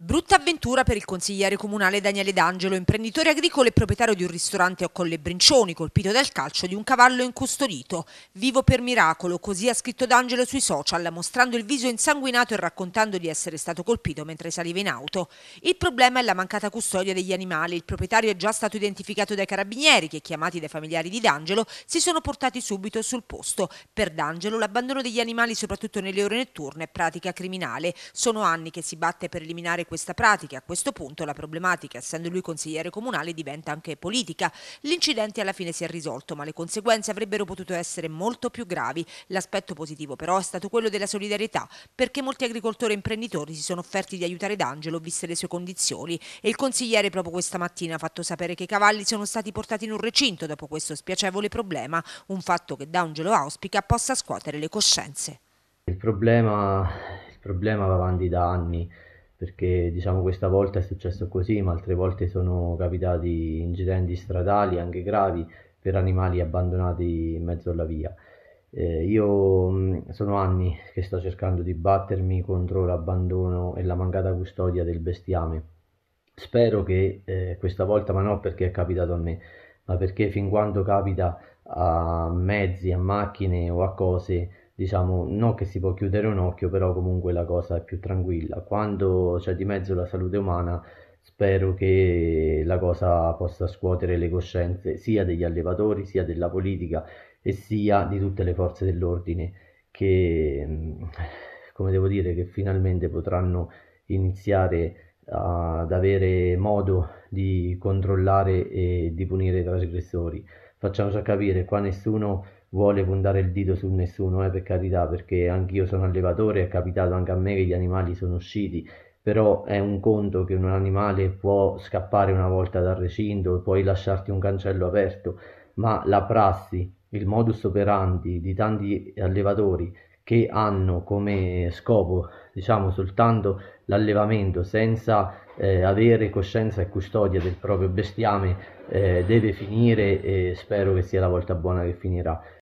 Brutta avventura per il consigliere comunale Daniele D'Angelo, imprenditore agricolo e proprietario di un ristorante a Colle Brincioni, colpito dal calcio di un cavallo incustodito. Vivo per miracolo, così ha scritto D'Angelo sui social, mostrando il viso insanguinato e raccontando di essere stato colpito mentre saliva in auto. Il problema è la mancata custodia degli animali. Il proprietario è già stato identificato dai carabinieri che, chiamati dai familiari di D'Angelo, si sono portati subito sul posto. Per D'Angelo l'abbandono degli animali, soprattutto nelle ore notturne, è pratica criminale. Sono anni che si batte per eliminare questa pratica. A questo punto la problematica, essendo lui consigliere comunale, diventa anche politica. L'incidente alla fine si è risolto, ma le conseguenze avrebbero potuto essere molto più gravi. L'aspetto positivo però è stato quello della solidarietà, perché molti agricoltori e imprenditori si sono offerti di aiutare D'Angelo viste le sue condizioni e il consigliere proprio questa mattina ha fatto sapere che i cavalli sono stati portati in un recinto dopo questo spiacevole problema, un fatto che D'Angelo auspica possa scuotere le coscienze. Il problema, il problema va avanti da anni perché diciamo questa volta è successo così, ma altre volte sono capitati incidenti stradali anche gravi per animali abbandonati in mezzo alla via. Eh, io mm, sono anni che sto cercando di battermi contro l'abbandono e la mancata custodia del bestiame. Spero che eh, questa volta, ma non perché è capitato a me, ma perché fin quando capita a mezzi, a macchine o a cose, diciamo, non che si può chiudere un occhio, però comunque la cosa è più tranquilla. Quando c'è di mezzo la salute umana, spero che la cosa possa scuotere le coscienze sia degli allevatori, sia della politica e sia di tutte le forze dell'ordine che, mm, come devo dire, che finalmente potranno iniziare ad avere modo di controllare e di punire i trasgressori facciamoci capire, qua nessuno vuole puntare il dito su nessuno, eh, per carità, perché anch'io sono allevatore, è capitato anche a me che gli animali sono usciti, però è un conto che un animale può scappare una volta dal recinto, puoi lasciarti un cancello aperto, ma la prassi, il modus operandi di tanti allevatori che hanno come scopo diciamo soltanto l'allevamento senza eh, avere coscienza e custodia del proprio bestiame eh, deve finire e spero che sia la volta buona che finirà.